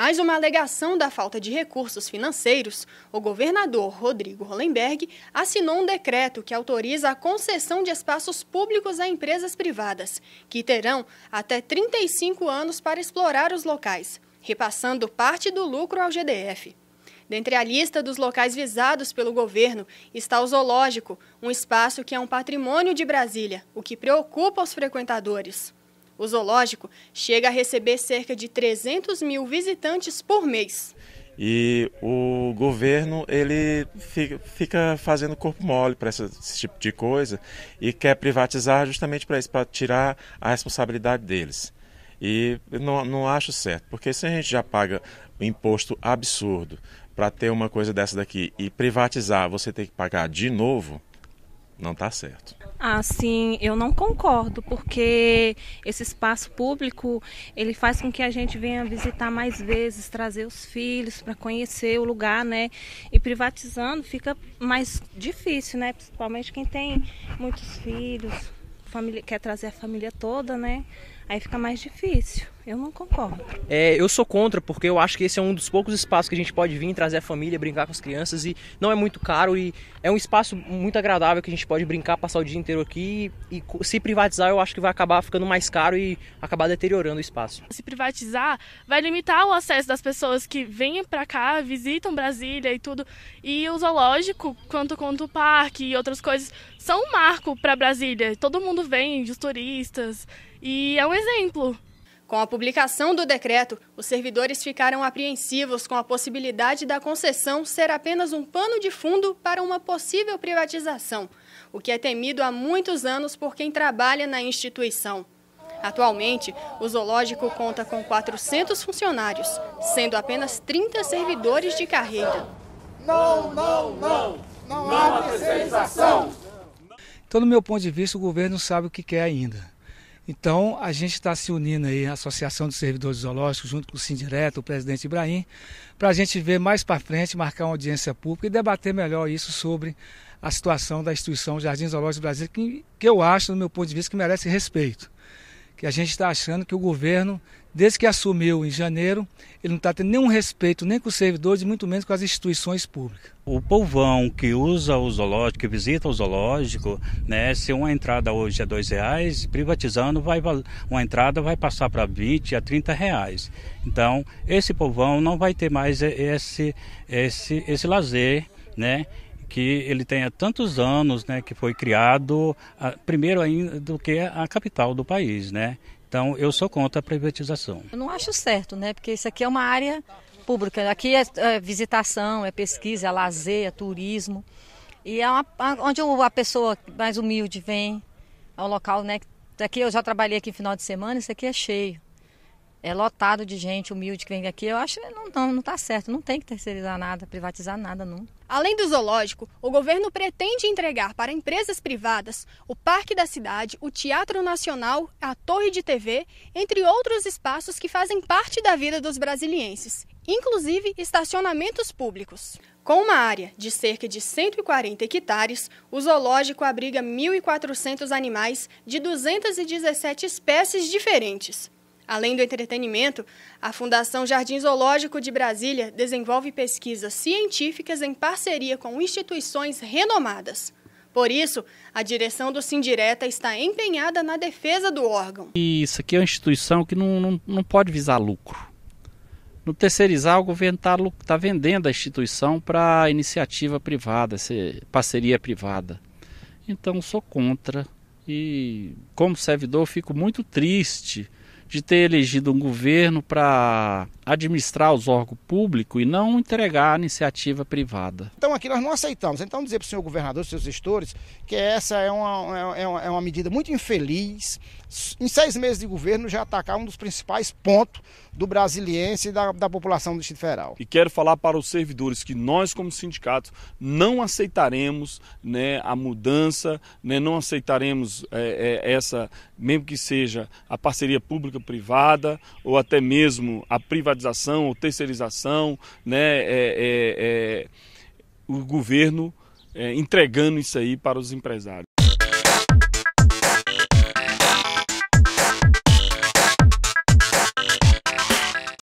mais uma alegação da falta de recursos financeiros, o governador Rodrigo Hollenberg assinou um decreto que autoriza a concessão de espaços públicos a empresas privadas, que terão até 35 anos para explorar os locais, repassando parte do lucro ao GDF. Dentre a lista dos locais visados pelo governo está o Zoológico, um espaço que é um patrimônio de Brasília, o que preocupa os frequentadores. O zoológico chega a receber cerca de 300 mil visitantes por mês. E o governo ele fica fazendo corpo mole para esse, tipo de coisa e quer privatizar justamente para isso, para tirar a responsabilidade deles. E não, não acho certo, porque se a gente já paga um imposto absurdo para ter uma coisa dessa daqui e privatizar, você tem que pagar de novo, não está certo. Assim, eu não concordo, porque esse espaço público, ele faz com que a gente venha visitar mais vezes, trazer os filhos para conhecer o lugar, né? E privatizando fica mais difícil, né? Principalmente quem tem muitos filhos, família, quer trazer a família toda, né? aí fica mais difícil. Eu não concordo. É, eu sou contra, porque eu acho que esse é um dos poucos espaços que a gente pode vir trazer a família, brincar com as crianças e não é muito caro e é um espaço muito agradável que a gente pode brincar, passar o dia inteiro aqui e, e se privatizar eu acho que vai acabar ficando mais caro e acabar deteriorando o espaço. Se privatizar vai limitar o acesso das pessoas que vêm para cá, visitam Brasília e tudo. E o zoológico, quanto quanto o parque e outras coisas, são um marco para Brasília. Todo mundo vem, os turistas e é um exemplo. Com a publicação do decreto, os servidores ficaram apreensivos com a possibilidade da concessão ser apenas um pano de fundo para uma possível privatização, o que é temido há muitos anos por quem trabalha na instituição. Atualmente, o zoológico conta com 400 funcionários, sendo apenas 30 servidores de carreira. Não, não, não! Não há terceirização! Então, do meu ponto de vista, o governo sabe o que quer ainda. Então, a gente está se unindo aí, a Associação de Servidores Zoológicos, junto com o Sindireto, o presidente Ibrahim, para a gente ver mais para frente, marcar uma audiência pública e debater melhor isso sobre a situação da instituição Jardim Zoológico do Brasil, que, que eu acho, do meu ponto de vista, que merece respeito que a gente está achando que o governo, desde que assumiu em janeiro, ele não está tendo nenhum respeito nem com os servidores, muito menos com as instituições públicas. O povão que usa o zoológico, que visita o zoológico, né, se uma entrada hoje é R$ reais, privatizando vai uma entrada vai passar para 20 a 30 reais. Então, esse povão não vai ter mais esse esse esse lazer, né? que ele tenha tantos anos, né, que foi criado a, primeiro ainda do que a capital do país, né? Então eu sou contra a privatização. Eu não acho certo, né? Porque isso aqui é uma área pública. Aqui é, é visitação, é pesquisa, é lazer, é turismo. E é uma, onde a pessoa mais humilde vem ao é local, né? Daqui eu já trabalhei aqui no final de semana, isso aqui é cheio. É lotado de gente humilde que vem aqui. Eu acho que não está certo. Não tem que terceirizar nada, privatizar nada, não. Além do zoológico, o governo pretende entregar para empresas privadas o Parque da Cidade, o Teatro Nacional, a Torre de TV, entre outros espaços que fazem parte da vida dos brasilienses, inclusive estacionamentos públicos. Com uma área de cerca de 140 hectares, o zoológico abriga 1.400 animais de 217 espécies diferentes. Além do entretenimento, a Fundação Jardim Zoológico de Brasília desenvolve pesquisas científicas em parceria com instituições renomadas. Por isso, a direção do Sindireta está empenhada na defesa do órgão. E isso aqui é uma instituição que não, não, não pode visar lucro. No terceirizar, o governo está tá vendendo a instituição para iniciativa privada, parceria privada. Então, sou contra. E, como servidor, fico muito triste de ter elegido um governo para administrar os órgãos públicos e não entregar a iniciativa privada. Então aqui nós não aceitamos. Então dizer para o senhor governador, seus gestores, que essa é uma, é, é uma, é uma medida muito infeliz. Em seis meses de governo já atacar tá um dos principais pontos do brasiliense e da, da população do Distrito Federal. E quero falar para os servidores que nós, como sindicato, não aceitaremos né, a mudança, né, não aceitaremos é, é, essa, mesmo que seja a parceria pública-privada ou até mesmo a privatização ou terceirização, né, é, é, é, o governo é, entregando isso aí para os empresários.